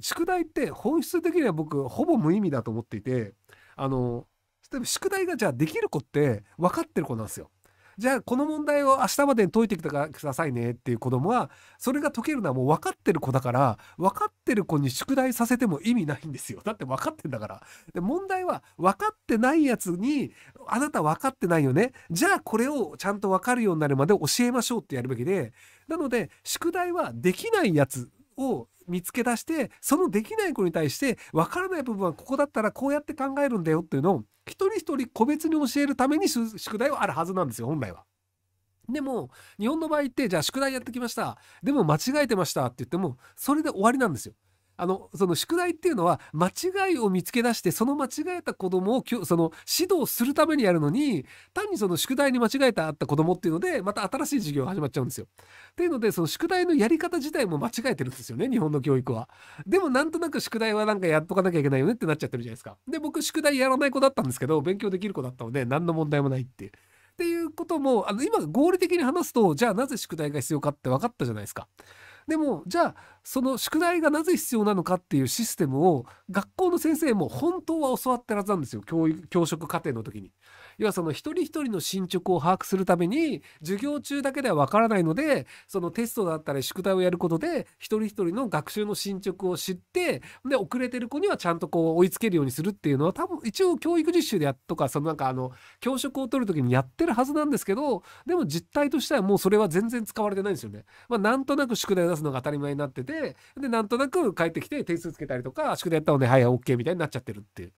宿題って本質的には僕ほぼ無意味だと思っていてあの例えば宿題がじゃあできる子って分かってる子なんですよ。じゃあこの問題を明日までに解いてきてくださいねっていう子供はそれが解けるのはもう分かってる子だから分かってる子に宿題させても意味ないんですよだって分かってんだからで問題は分かってないやつにあなた分かってないよねじゃあこれをちゃんと分かるようになるまで教えましょうってやるべきでなので宿題はできないやつを見つけ出してそのできない子に対して分からない部分はここだったらこうやって考えるんだよっていうのを一人一人個別に教えるために宿題はあるはずなんですよ本来は。でも日本の場合ってじゃあ宿題やってきましたでも間違えてましたって言ってもそれで終わりなんですよ。あのその宿題っていうのは間違いを見つけ出してその間違えた子供をきょその指導するためにやるのに単にその宿題に間違えたあった子供っていうのでまた新しい授業が始まっちゃうんですよ。っていうのでその宿題のやり方自体も間違えてるんですよね日本の教育は。でもなんとなく宿題はなんかやっとかなきゃいけないよねってなっちゃってるじゃないですか。で僕宿題やらない子だったんですけど勉強できる子だったので何の問題もないっていう。っていうこともあの今合理的に話すとじゃあなぜ宿題が必要かって分かったじゃないですか。でもじゃあその宿題がなぜ必要なのかっていうシステムを学校の先生も本当は教わってるはずなんですよ教教職課程の時に。要はその一人一人の進捗を把握するために授業中だけではわからないのでそのテストだったり宿題をやることで一人一人の学習の進捗を知ってで遅れてる子にはちゃんとこう追いつけるようにするっていうのは多分一応教育実習でやとかそのなんかあの教職を取る時にやってるはずなんですけどでも実態としてはもうそれは全然使われてないんですよね。まあ、なんとなく宿題出すのが当たり前になっててでなんとなく帰ってきて点数つけたりとか宿題やったのではい OK みたいになっちゃってるっていう